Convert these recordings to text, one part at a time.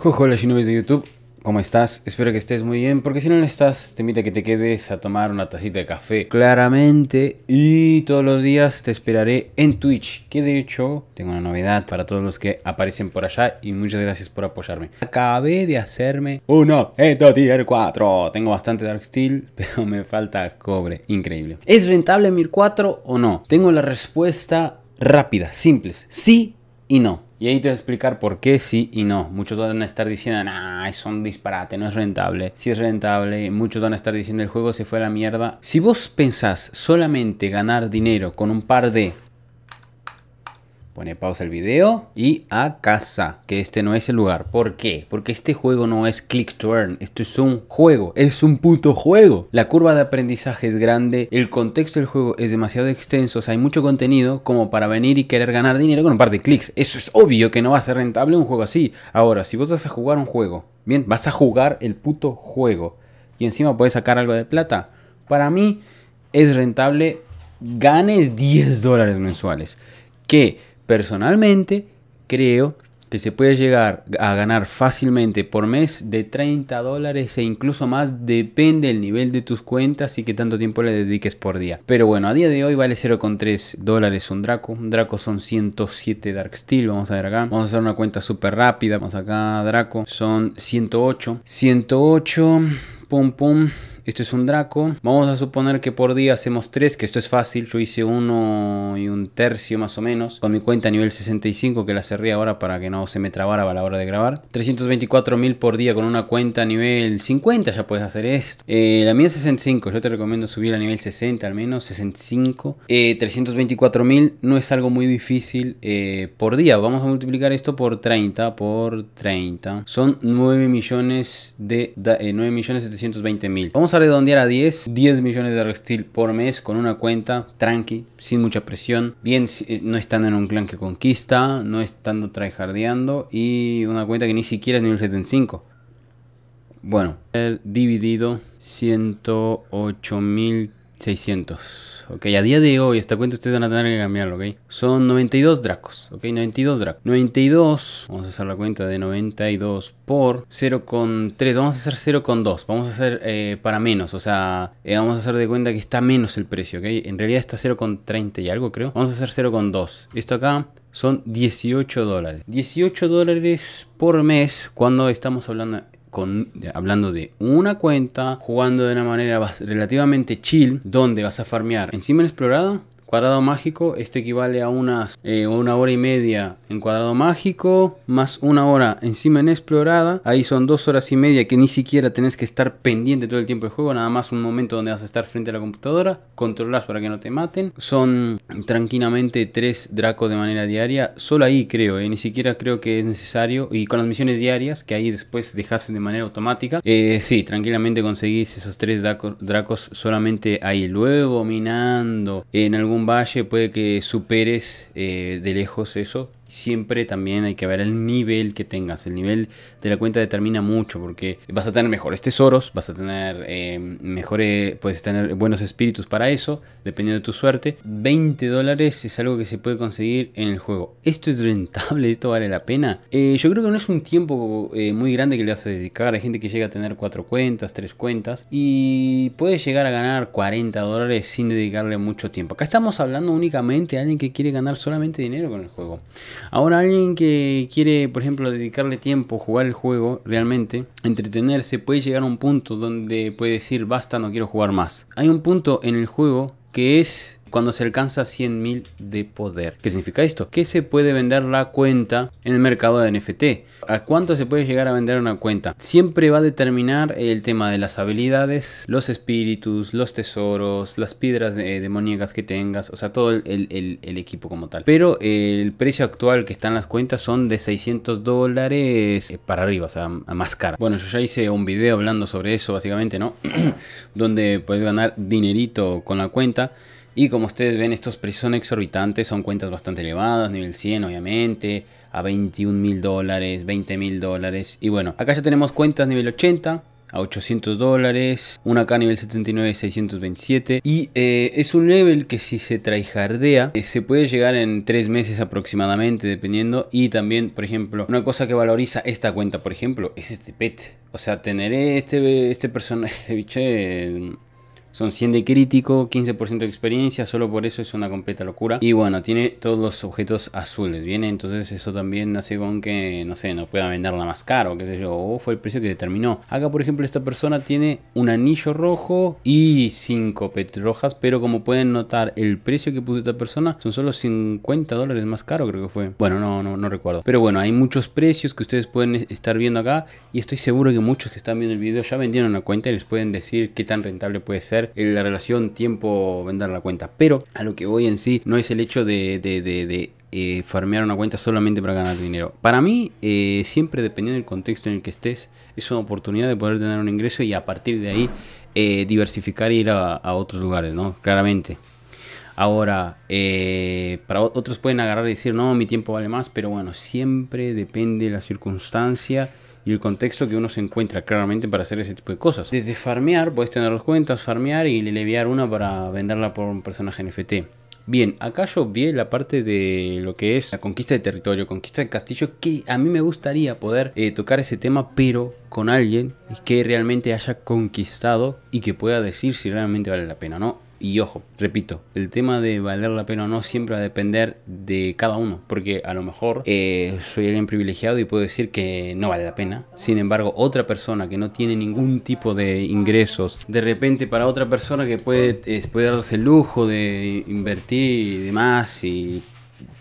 Hola Shinobis de YouTube, ¿cómo estás? Espero que estés muy bien, porque si no lo estás, te invito a que te quedes a tomar una tacita de café, claramente, y todos los días te esperaré en Twitch, que de hecho, tengo una novedad para todos los que aparecen por allá, y muchas gracias por apoyarme. Acabé de hacerme uno objeto tier 4, tengo bastante Dark Steel, pero me falta cobre, increíble. ¿Es rentable TOTYR4 o no? Tengo la respuesta rápida, simples, sí y no. Y ahí te voy a explicar por qué sí y no. Muchos van a estar diciendo, nah, es un disparate, no es rentable. Sí es rentable. Muchos van a estar diciendo, el juego se fue a la mierda. Si vos pensás solamente ganar dinero con un par de Pone pausa el video y a casa, que este no es el lugar. ¿Por qué? Porque este juego no es click to earn, esto es un juego, es un puto juego. La curva de aprendizaje es grande, el contexto del juego es demasiado extenso, o sea, hay mucho contenido como para venir y querer ganar dinero con un par de clics. Eso es obvio que no va a ser rentable un juego así. Ahora, si vos vas a jugar un juego, bien, vas a jugar el puto juego y encima puedes sacar algo de plata, para mí es rentable ganes 10 dólares mensuales. ¿Qué? Personalmente, creo que se puede llegar a ganar fácilmente por mes de 30 dólares e incluso más, depende del nivel de tus cuentas y que tanto tiempo le dediques por día. Pero bueno, a día de hoy vale 0,3 dólares un Draco. Un Draco son 107 Dark Steel, vamos a ver acá. Vamos a hacer una cuenta súper rápida, vamos acá, Draco. Son 108. 108, pum pum. Esto es un Draco. Vamos a suponer que por día hacemos 3, que esto es fácil. Yo hice 1 y un tercio más o menos. Con mi cuenta a nivel 65, que la cerré ahora para que no se me trabara a la hora de grabar. 324 mil por día con una cuenta a nivel 50 ya puedes hacer esto. Eh, la mía es 65, yo te recomiendo subir a nivel 60 al menos, 65. Eh, 324 mil no es algo muy difícil eh, por día. Vamos a multiplicar esto por 30, por 30. Son 9 millones de... 9 eh, millones Vamos a redondear a 10, 10 millones de restil por mes con una cuenta tranqui, sin mucha presión, bien eh, no estando en un clan que conquista, no estando tryhardeando y una cuenta que ni siquiera es nivel 75. Bueno, el dividido mil 600. Ok, a día de hoy, esta cuenta ustedes van a tener que cambiarlo, ok. Son 92 dracos, ok, 92 dracos. 92, vamos a hacer la cuenta de 92 por 0,3, vamos a hacer 0,2, vamos a hacer eh, para menos, o sea, eh, vamos a hacer de cuenta que está menos el precio, ok. En realidad está 0,30 y algo, creo. Vamos a hacer 0,2. Esto acá son 18 dólares. 18 dólares por mes cuando estamos hablando con, hablando de una cuenta, jugando de una manera relativamente chill, donde vas a farmear encima el Explorado cuadrado mágico, esto equivale a unas, eh, una hora y media en cuadrado mágico, más una hora encima en explorada, ahí son dos horas y media que ni siquiera tenés que estar pendiente todo el tiempo del juego, nada más un momento donde vas a estar frente a la computadora, controlas para que no te maten, son tranquilamente tres dracos de manera diaria, solo ahí creo, eh, ni siquiera creo que es necesario, y con las misiones diarias, que ahí después dejasen de manera automática, eh, sí, tranquilamente conseguís esos tres dracos solamente ahí, luego minando en algún un valle, puede que superes eh, de lejos eso, siempre también hay que ver el nivel que tengas. El nivel de la cuenta determina mucho porque vas a tener mejores tesoros, vas a tener em, mejores, puedes tener buenos espíritus para eso, dependiendo de tu suerte. 20 dólares es algo que se puede conseguir en el juego. ¿Esto es rentable? ¿Esto vale la pena? Eh, yo creo que no es un tiempo eh, muy grande que le vas a dedicar. Hay gente que llega a tener 4 cuentas, 3 cuentas y puede llegar a ganar 40 dólares sin dedicarle mucho tiempo. Acá estamos hablando únicamente de alguien que quiere ganar solamente dinero con el juego. Ahora alguien que quiere, por ejemplo, dedicarle tiempo, a jugar el juego realmente, entretenerse, puede llegar a un punto donde puede decir, basta, no quiero jugar más. Hay un punto en el juego que es cuando se alcanza 100.000 de poder. ¿Qué significa esto? Que se puede vender la cuenta en el mercado de NFT. ¿A cuánto se puede llegar a vender una cuenta? Siempre va a determinar el tema de las habilidades, los espíritus, los tesoros, las piedras demoníacas que tengas, o sea, todo el, equipo como tal. Pero el precio actual que están las cuentas son de 600 dólares eh, para arriba, o sea, más caro Bueno, yo ya hice un video hablando sobre eso, básicamente, ¿no? Donde puedes ganar dinerito con la cuenta. Y como ustedes ven, estos precios son exorbitantes, son cuentas bastante elevadas, nivel 100 obviamente, a 21 mil dólares, 20 mil dólares. Y bueno, acá ya tenemos cuentas nivel 80, a 800 dólares, una acá nivel 79 627 y eh, es un level que si se traijardea eh, se puede llegar en 3 meses aproximadamente dependiendo y también por ejemplo una cosa que valoriza esta cuenta por ejemplo es este pet o sea tener este, este persona este bicho eh, son 100 de crítico, 15% de experiencia, solo por eso es una completa locura. Y bueno, tiene todos los objetos azules, ¿viene? Entonces eso también hace con que, no sé, no pueda venderla más caro, qué sé yo, o fue el precio que determinó. Acá, por ejemplo, esta persona tiene un anillo rojo y 5 petrojas, pero como pueden notar, el precio que puso esta persona son solo 50 dólares más caro, creo que fue. Bueno, no, no, no recuerdo. Pero bueno, hay muchos precios que ustedes pueden estar viendo acá y estoy seguro que muchos que están viendo el video ya vendieron una cuenta y les pueden decir qué tan rentable puede ser la relación tiempo vender la cuenta. Pero a lo que voy en sí no es el hecho de, eh, farmear una cuenta solamente para ganar dinero. Para mí, eh, siempre dependiendo del contexto en el que estés, es una oportunidad de poder tener un ingreso y a partir de ahí eh, diversificar e ir a, otros lugares, ¿no? Claramente. Ahora, para otros pueden agarrar y decir, no, mi tiempo vale más, pero bueno, siempre depende de la circunstancia y el contexto que uno se encuentra claramente para hacer ese tipo de cosas. Desde farmear, puedes tener dos cuentas, farmear y leviar una para venderla por un personaje NFT. Bien, acá yo vi la parte de lo que es la conquista de territorio, conquista de castillo, que a mí me gustaría poder eh, tocar ese tema, pero con alguien que realmente haya conquistado y que pueda decir si realmente vale la pena, ¿no? Y ojo, repito, el tema de valer la pena o no siempre va a depender de cada uno, porque a lo mejor eh, soy alguien privilegiado y puedo decir que no vale la pena. Sin embargo, otra persona que no tiene ningún tipo de ingresos, de repente para otra persona que puede, puede darse el lujo de invertir y demás y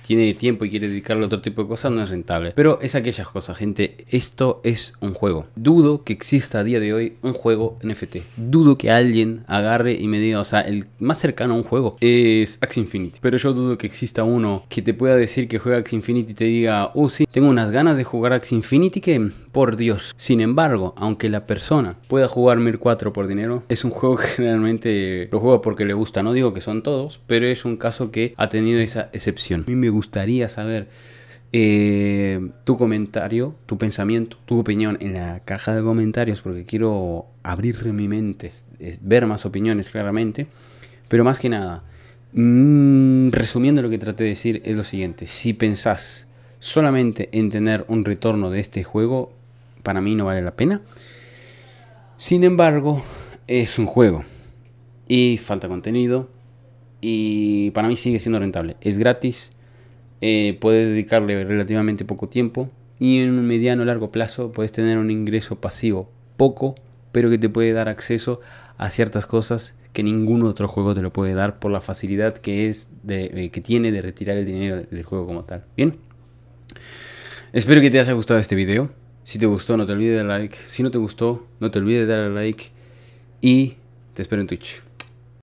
tiene tiempo y quiere dedicarlo a otro tipo de cosas, no es rentable. Pero es aquellas cosas, gente. Esto es un juego. Dudo que exista a día de hoy un juego NFT. Dudo que alguien agarre y me diga, o sea, el más cercano a un juego es Axie Infinity. Pero yo dudo que exista uno que te pueda decir que juega Axie Infinity y te diga, oh sí, tengo unas ganas de jugar Axie Infinity que, por Dios. Sin embargo, aunque la persona pueda jugar Mir 4 por dinero, es un juego que generalmente lo juega porque le gusta. No digo que son todos, pero es un caso que ha tenido esa excepción. A mí me gustaría saber eh, tu comentario, tu pensamiento, tu opinión en la caja de comentarios porque quiero abrir mi mente, ver más opiniones claramente. Pero más que nada, mm, resumiendo lo que traté de decir es lo siguiente. Si pensás solamente en tener un retorno de este juego, para mí no vale la pena. Sin embargo, es un juego. Y falta contenido. Y para mí sigue siendo rentable. Es gratis eh, puedes dedicarle relativamente poco tiempo y en un mediano o largo plazo puedes tener un ingreso pasivo, poco, pero que te puede dar acceso a ciertas cosas que ningún otro juego te lo puede dar por la facilidad que es de, eh, que tiene de retirar el dinero del juego como tal. Bien. Espero que te haya gustado este video. Si te gustó, no te olvides de like. Si no te gustó, no te olvides de darle like. Y te espero en Twitch.